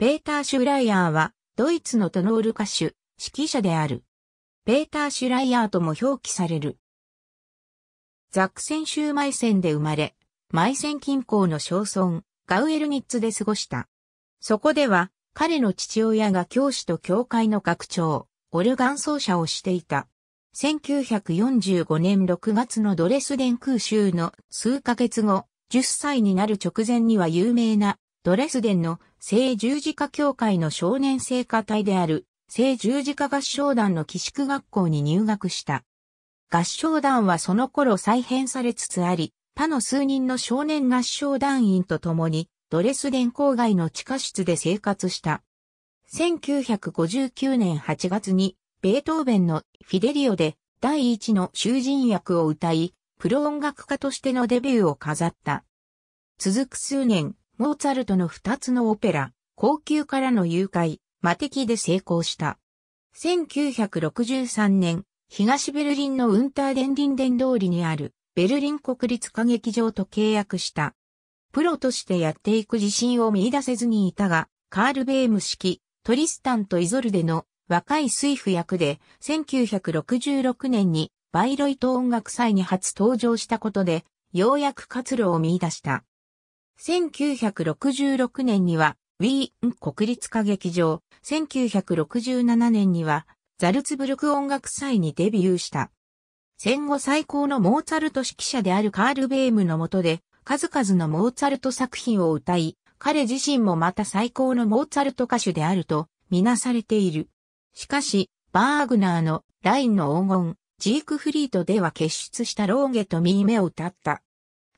ペーター・シュライヤーは、ドイツのトノール歌手、指揮者である。ペーター・シュライヤーとも表記される。ザクセン州マイセンで生まれ、マイセン近郊の小村、ガウエルニッツで過ごした。そこでは、彼の父親が教師と教会の学長、オルガン奏者をしていた。1945年6月のドレスデン空襲の数ヶ月後、10歳になる直前には有名なドレスデンの聖十字架協会の少年聖歌隊である、聖十字架合唱団の寄宿学校に入学した。合唱団はその頃再編されつつあり、他の数人の少年合唱団員と共に、ドレスデン郊外の地下室で生活した。1959年8月に、ベートーベンのフィデリオで第一の囚人役を歌い、プロ音楽家としてのデビューを飾った。続く数年、モーツァルトの2つのオペラ、高級からの誘拐、魔敵で成功した。1963年、東ベルリンのウンターデンリンデン通りにあるベルリン国立歌劇場と契約した。プロとしてやっていく自信を見出せずにいたが、カール・ベーム式、トリスタンとイゾルデの若いスイフ役で、1966年にバイロイト音楽祭に初登場したことで、ようやく活路を見出した。1966年には、ウィーン国立歌劇場、1967年には、ザルツブルク音楽祭にデビューした。戦後最高のモーツァルト指揮者であるカール・ベームの下で、数々のモーツァルト作品を歌い、彼自身もまた最高のモーツァルト歌手であると、みなされている。しかし、バーグナーのラインの黄金、ジークフリートでは結出したローゲとミーメを歌った。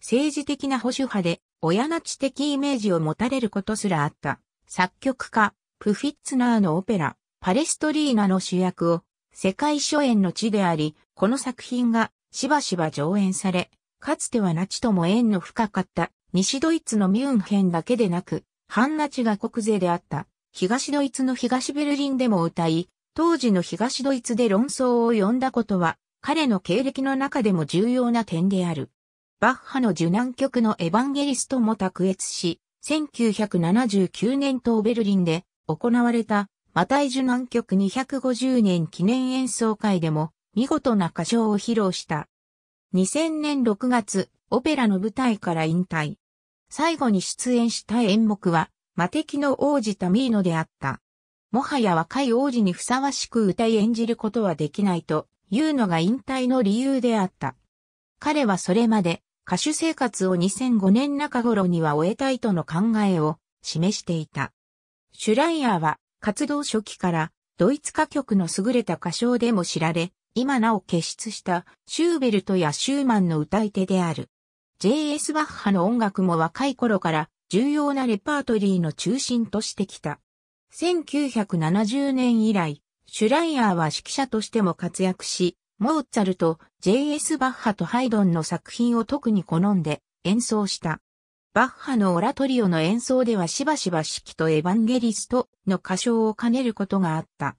政治的な保守派で親な知的イメージを持たれることすらあった、作曲家、プフィッツナーのオペラ、パレストリーナの主役を、世界初演の地であり、この作品がしばしば上演され、かつてはナチとも縁の深かった西ドイツのミュンヘンだけでなく、反ナチが国税であった東ドイツの東ベルリンでも歌い、当時の東ドイツで論争を呼んだことは、彼の経歴の中でも重要な点である。バッハの受難曲のエヴァンゲリストも卓越し、1979年東ベルリンで行われた、マタイ受難曲250年記念演奏会でも、見事な歌唱を披露した。2000年6月、オペラの舞台から引退。最後に出演した演目は、魔敵の王子タミーノであった。もはや若い王子にふさわしく歌い演じることはできないというのが引退の理由であった。彼はそれまで歌手生活を2005年中頃には終えたいとの考えを示していた。シュライヤーは活動初期からドイツ歌曲の優れた歌唱でも知られ、今なお傑出したシューベルトやシューマンの歌い手である。J.S. バッハの音楽も若い頃から重要なレパートリーの中心としてきた。1970年以来、シュライヤーは指揮者としても活躍し、モーツァルト、J.S. バッハとハイドンの作品を特に好んで演奏した。バッハのオラトリオの演奏ではしばしば式とエヴァンゲリストの歌唱を兼ねることがあった。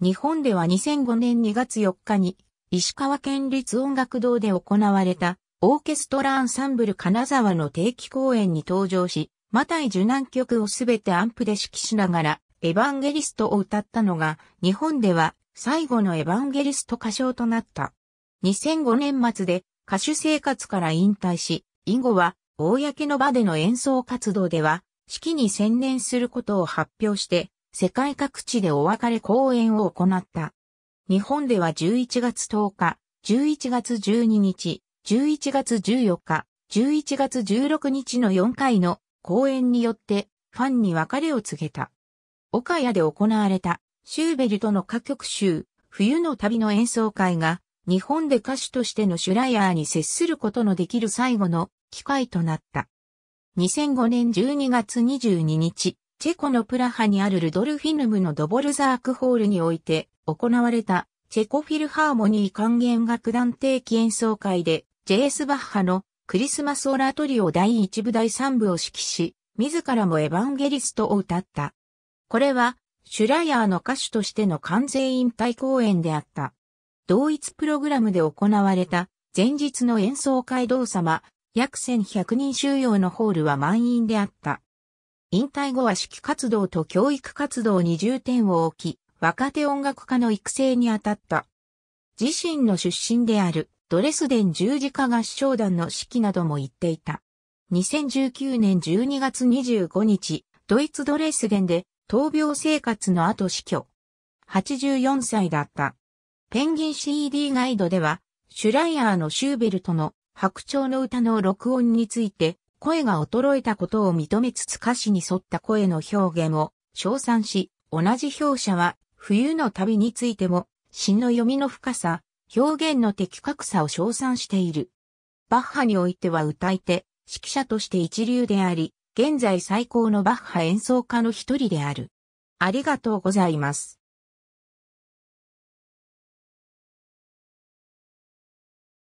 日本では2005年2月4日に石川県立音楽堂で行われたオーケストラアンサンブル金沢の定期公演に登場し、マタイ受難曲をすべてアンプで指揮しながらエヴァンゲリストを歌ったのが日本では最後のエヴァンゲリスト歌唱となった。2005年末で歌手生活から引退し、以後は公の場での演奏活動では、式に専念することを発表して、世界各地でお別れ公演を行った。日本では11月10日、11月12日、11月14日、11月16日の4回の公演によってファンに別れを告げた。岡谷で行われたシューベルトの歌曲集、冬の旅の演奏会が、日本で歌手としてのシュライアーに接することのできる最後の機会となった。2005年12月22日、チェコのプラハにあるルドルフィヌムのドボルザークホールにおいて行われたチェコフィルハーモニー管弦楽団定期演奏会でジェイス・バッハのクリスマスオラトリオ第1部第3部を指揮し、自らもエヴァンゲリストを歌った。これはシュライヤーの歌手としての関全引退公演であった。同一プログラムで行われた前日の演奏会動様、約1100人収容のホールは満員であった。引退後は指揮活動と教育活動に重点を置き、若手音楽家の育成に当たった。自身の出身であるドレスデン十字架合唱団の指揮なども行っていた。2019年12月25日、ドイツドレスデンで闘病生活の後死去。84歳だった。ペンギン CD ガイドでは、シュライアーのシューベルトの白鳥の歌の録音について、声が衰えたことを認めつつ歌詞に沿った声の表現を称賛し、同じ表者は冬の旅についても詩の読みの深さ、表現の的確さを称賛している。バッハにおいては歌い手、指揮者として一流であり、現在最高のバッハ演奏家の一人である。ありがとうございます。